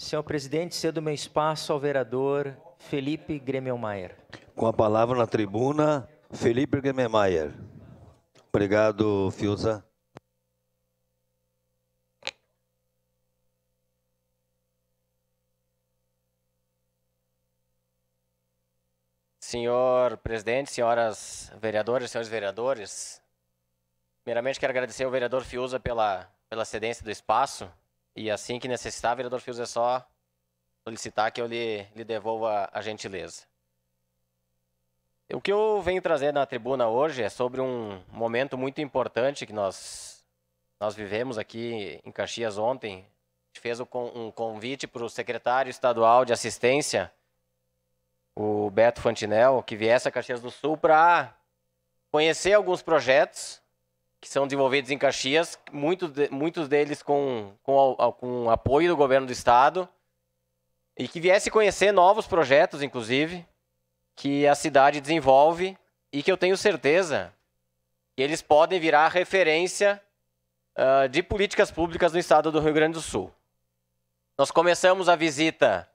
Senhor presidente, cedo meu espaço ao vereador Felipe Gremelmaier. Com a palavra na tribuna, Felipe Gremelmaier. Obrigado, Fiuza. Senhor presidente, senhoras vereadoras, senhores vereadores, primeiramente quero agradecer ao vereador Fiuza pela, pela cedência do espaço. E assim que necessitar, vereador Fios, é só solicitar que eu lhe, lhe devolva a gentileza. O que eu venho trazer na tribuna hoje é sobre um momento muito importante que nós, nós vivemos aqui em Caxias ontem. A gente fez um convite para o secretário estadual de assistência, o Beto Fantinel, que viesse a Caxias do Sul para conhecer alguns projetos que são desenvolvidos em Caxias, muitos de, muitos deles com, com, com apoio do governo do estado, e que viesse conhecer novos projetos, inclusive, que a cidade desenvolve e que eu tenho certeza que eles podem virar referência uh, de políticas públicas no estado do Rio Grande do Sul. Nós começamos a visita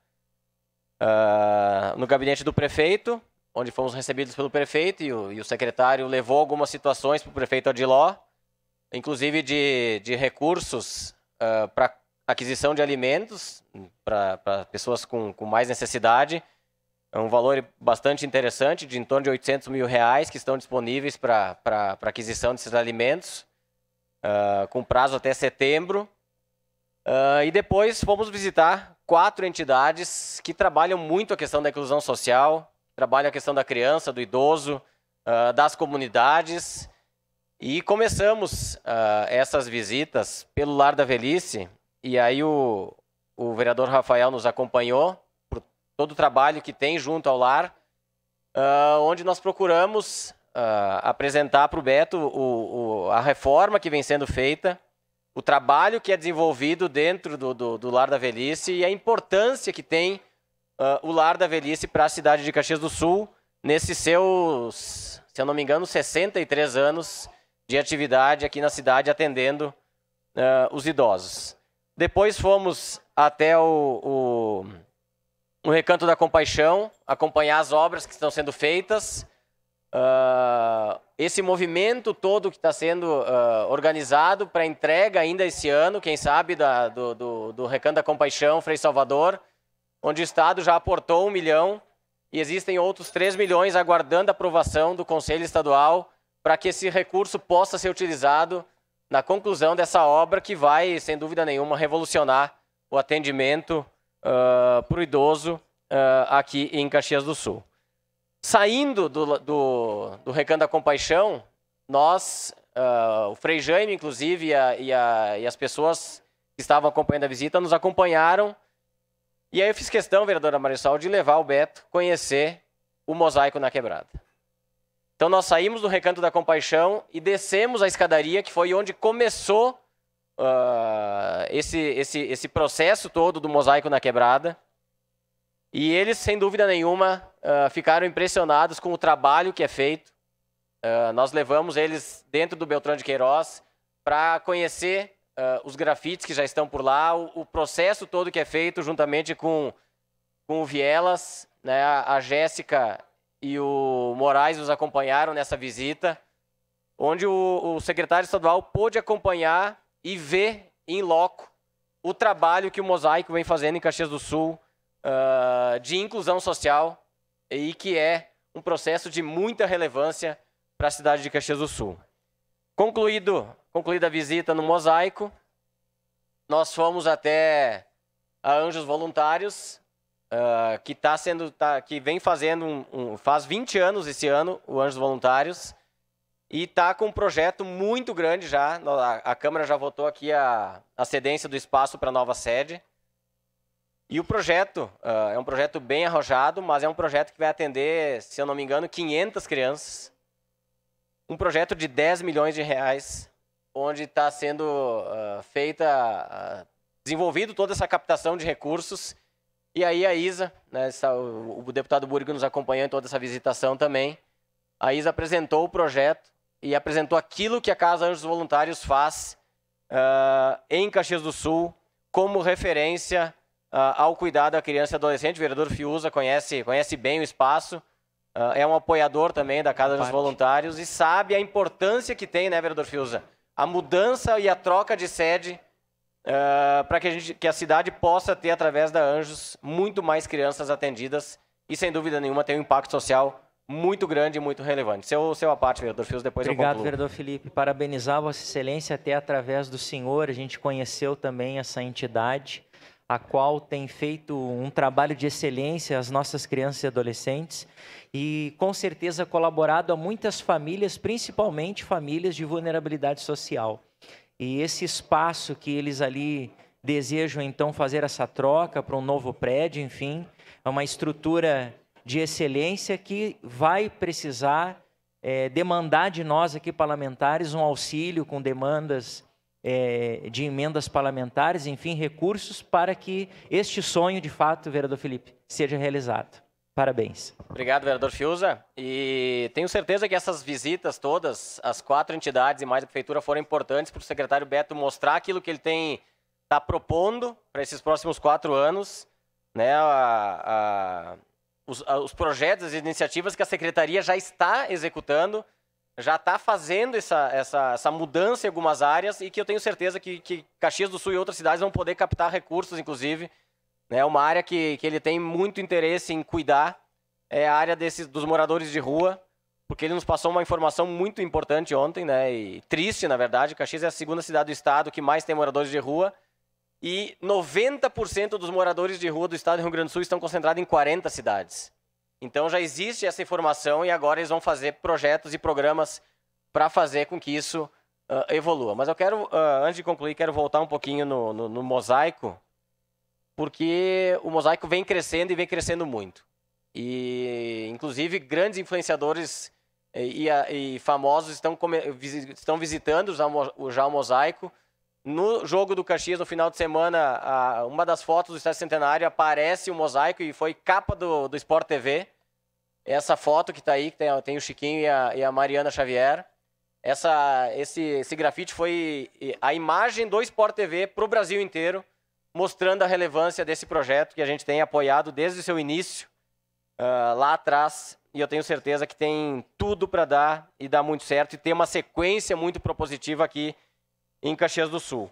uh, no gabinete do prefeito, onde fomos recebidos pelo prefeito e o, e o secretário levou algumas situações para o prefeito Adiló, inclusive de, de recursos uh, ah, para aquisição de alimentos hum, para pessoas com, com mais necessidade. É um valor bastante interessante, de em torno de 800 mil reais, que estão disponíveis para aquisição desses alimentos, uh, com prazo até setembro. Uh, e depois fomos visitar quatro entidades que trabalham muito a questão da inclusão social, trabalha a questão da criança, do idoso, uh, das comunidades. E começamos uh, essas visitas pelo Lar da Velhice, e aí o, o vereador Rafael nos acompanhou por todo o trabalho que tem junto ao Lar, uh, onde nós procuramos apresentar para o Beto a reforma que vem sendo feita, o trabalho que é desenvolvido dentro do, do, do Lar da Velhice e a importância que tem uh, o Lar da Velhice para a cidade de Caxias do Sul, nesses seus, se eu não me engano, 63 anos de atividade aqui na cidade atendendo uh, os idosos. Depois fomos até o, o, o, Recanto da Compaixão, acompanhar as obras que estão sendo feitas, uh, esse movimento todo que está sendo uh, organizado para entrega ainda esse ano, quem sabe, da, do, do, do Recanto da Compaixão, Frei Salvador, onde o Estado já aportou um milhão e existem outros 3 milhões aguardando a aprovação do Conselho Estadual para que esse recurso possa ser utilizado na conclusão dessa obra que vai, sem dúvida nenhuma, revolucionar o atendimento uh, para o idoso uh, aqui em Caxias do Sul. Saindo do, do, do Recanto da Compaixão, nós, uh, o Frei Jaime, inclusive, e, a, e, a, e as pessoas que estavam acompanhando a visita, nos acompanharam e aí eu fiz questão, vereadora Marisol, de levar o Beto conhecer o mosaico na quebrada. Então nós saímos do Recanto da Compaixão e descemos a escadaria, que foi onde começou uh, esse, esse, esse processo todo do mosaico na quebrada. E eles, sem dúvida nenhuma, uh, ficaram impressionados com o trabalho que é feito. Uh, nós levamos eles dentro do Beltrão de Queiroz para conhecer uh, os grafites que já estão por lá, o, o, processo todo que é feito juntamente com, com o Vielas, né, a, a Jéssica e o Moraes nos acompanharam nessa visita, onde o, o secretário estadual pôde acompanhar e ver em loco o trabalho que o Mosaico vem fazendo em Caxias do Sul uh, de inclusão social e que é um processo de muita relevância para a cidade de Caxias do Sul. Concluído Concluída a visita no Mosaico, nós fomos até a Anjos Voluntários, uh, que tá sendo, tá, que vem fazendo, um, um, faz 20 anos esse ano, o Anjos Voluntários, e tá com um projeto muito grande já. A, a Câmara já votou aqui a, a cedência do espaço para nova sede. E o projeto uh, é um projeto bem arrojado, mas é um projeto que vai atender, se eu não me engano, 500 crianças. Um projeto de 10 milhões de reais onde está sendo uh, feita, uh, desenvolvido toda essa captação de recursos. E aí a Isa, né, essa, o, o, deputado Burgo nos acompanhou em toda essa visitação também. A Isa apresentou o projeto e apresentou aquilo que a Casa Anjos Voluntários faz uh, em Caxias do Sul como referência ao cuidado da criança e adolescente. O vereador Fiuza conhece, conhece bem o espaço. Uh, é um apoiador também da Casa dos Voluntários e sabe a importância que tem, né, vereador Fiuza, a mudança e a troca de sede uh, eh, para que a, gente, que a cidade possa ter, através da Anjos, muito mais crianças atendidas e, sem dúvida nenhuma, tem um impacto social muito grande e muito relevante. Seu, seu a parte, vereador Fios, depois Obrigado, eu Obrigado, vereador Felipe. Parabenizar Vossa Excelência até através do senhor. A gente conheceu também essa entidade a qual tem feito um trabalho de excelência as nossas crianças e adolescentes e com certeza colaborado a muitas famílias, principalmente famílias de vulnerabilidade social. E esse espaço que eles ali desejam então fazer essa troca para um novo prédio, enfim, é uma estrutura de excelência que vai precisar é, demandar de nós aqui parlamentares um auxílio com demandas é, de emendas parlamentares, enfim, recursos para que este sonho, de fato, vereador Felipe, seja realizado. Parabéns. Obrigado, vereador Fiuza. E tenho certeza que essas visitas todas, as quatro entidades e mais a prefeitura, foram importantes para o secretário Beto mostrar aquilo que ele tem está propondo para esses próximos quatro anos, né, a, a, os, a, os projetos, as iniciativas que a secretaria já está executando já está fazendo essa, essa, essa mudança em algumas áreas e que eu tenho certeza que, que Caxias do Sul e outras cidades vão poder captar recursos, inclusive. É né? uma área que, que ele tem muito interesse em cuidar, é a área desses, dos moradores de rua, porque ele nos passou uma informação muito importante ontem, né? E triste, na verdade. Caxias é a segunda cidade do estado que mais tem moradores de rua. E 90% dos moradores de rua do estado do Rio Grande do Sul estão concentrados em 40 cidades. Então já existe essa informação e agora eles vão fazer projetos e programas para fazer com que isso uh, evolua. Mas eu quero, uh, antes de concluir, quero voltar um pouquinho no, no, no, mosaico, porque o mosaico vem crescendo e vem crescendo muito. E, inclusive, grandes influenciadores eh, e, e, ah, e famosos estão, estão visitando já, já o mosaico no jogo do Caxias, no final de semana, uma das fotos do Estádio Centenário aparece o um mosaico e foi capa do, do Sport TV. Essa foto que está aí, que tem, tem o Chiquinho e a, e a, Mariana Xavier. Essa, esse, esse grafite foi a imagem do Sport TV para o Brasil inteiro, mostrando a relevância desse projeto que a gente tem apoiado desde o seu início, uh, lá atrás. E eu tenho certeza que tem tudo para dar e dar muito certo e tem uma sequência muito propositiva aqui em Caxias do Sul.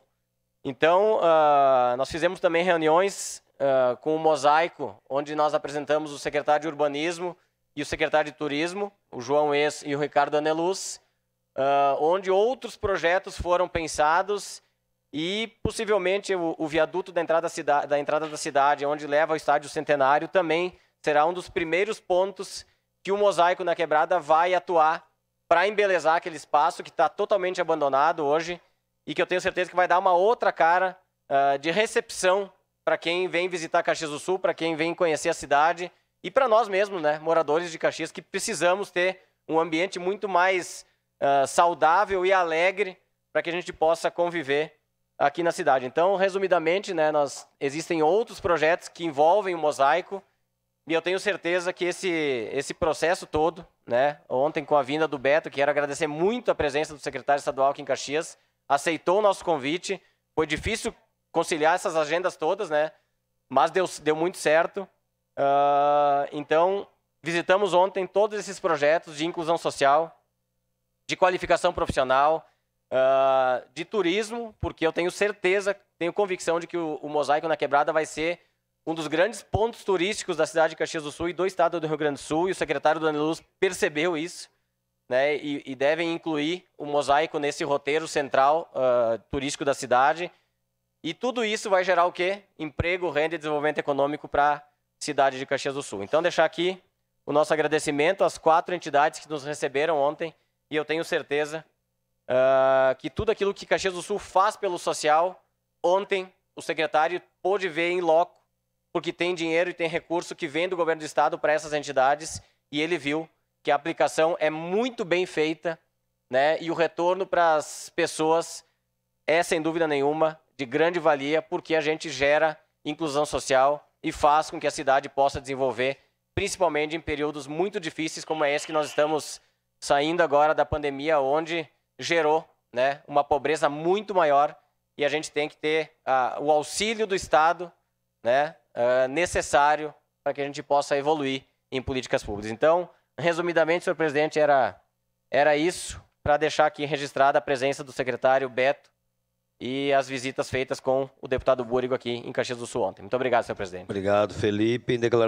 Então, uh, nós fizemos também reuniões uh, com o Mosaico, onde nós apresentamos o secretário de Urbanismo e o secretário de Turismo, o João Ex e o Ricardo Aneluz, uh, onde outros projetos foram pensados e possivelmente o, o viaduto da entrada, da entrada da cidade, onde leva ao Estádio Centenário, também será um dos primeiros pontos que o Mosaico na Quebrada vai atuar para embelezar aquele espaço que está totalmente abandonado hoje e que eu tenho certeza que vai dar uma outra cara uh, de recepção para quem vem visitar Caxias do Sul, para quem vem conhecer a cidade e para nós mesmos, né, moradores de Caxias, que precisamos ter um ambiente muito mais uh, saudável e alegre para que a gente possa conviver aqui na cidade. Então, resumidamente, né, nós existem outros projetos que envolvem o mosaico e eu tenho certeza que esse esse processo todo, né, ontem com a vinda do Beto, quero agradecer muito a presença do secretário estadual aqui em Caxias, aceitou o nosso convite. Foi difícil conciliar essas agendas todas, né? Mas deu, deu muito certo. Uh, então, visitamos ontem todos esses projetos de inclusão social, de qualificação profissional, uh, de turismo, porque eu tenho certeza, tenho convicção de que o, o Mosaico na Quebrada vai ser um dos grandes pontos turísticos da cidade de Caxias do Sul e do estado do Rio Grande do Sul, e o secretário do Luz percebeu isso né, e, e, devem incluir o mosaico nesse roteiro central uh, turístico da cidade. E tudo isso vai gerar o quê? Emprego, renda e desenvolvimento econômico para a cidade de Caxias do Sul. Então, deixar aqui o nosso agradecimento às quatro entidades que nos receberam ontem e eu tenho certeza uh, que tudo aquilo que Caxias do Sul faz pelo social, ontem o secretário pôde ver em loco, porque tem dinheiro e tem recurso que vem do governo do estado para essas entidades e ele viu que a aplicação é muito bem feita, né? E o retorno para as pessoas é, sem dúvida nenhuma, de grande valia, porque a gente gera inclusão social e faz com que a cidade possa desenvolver, principalmente em períodos muito difíceis como é esse que nós estamos saindo agora da pandemia, onde gerou né, uma pobreza muito maior e a gente tem que ter uh, o auxílio do Estado né, uh, necessário para que a gente possa evoluir em políticas públicas. Então, Resumidamente, senhor presidente, era, era isso para deixar aqui registrada a presença do secretário Beto e as visitas feitas com o deputado Búrigo aqui em Caxias do Sul ontem. Muito obrigado, senhor presidente. Obrigado, Felipe. Em declaração...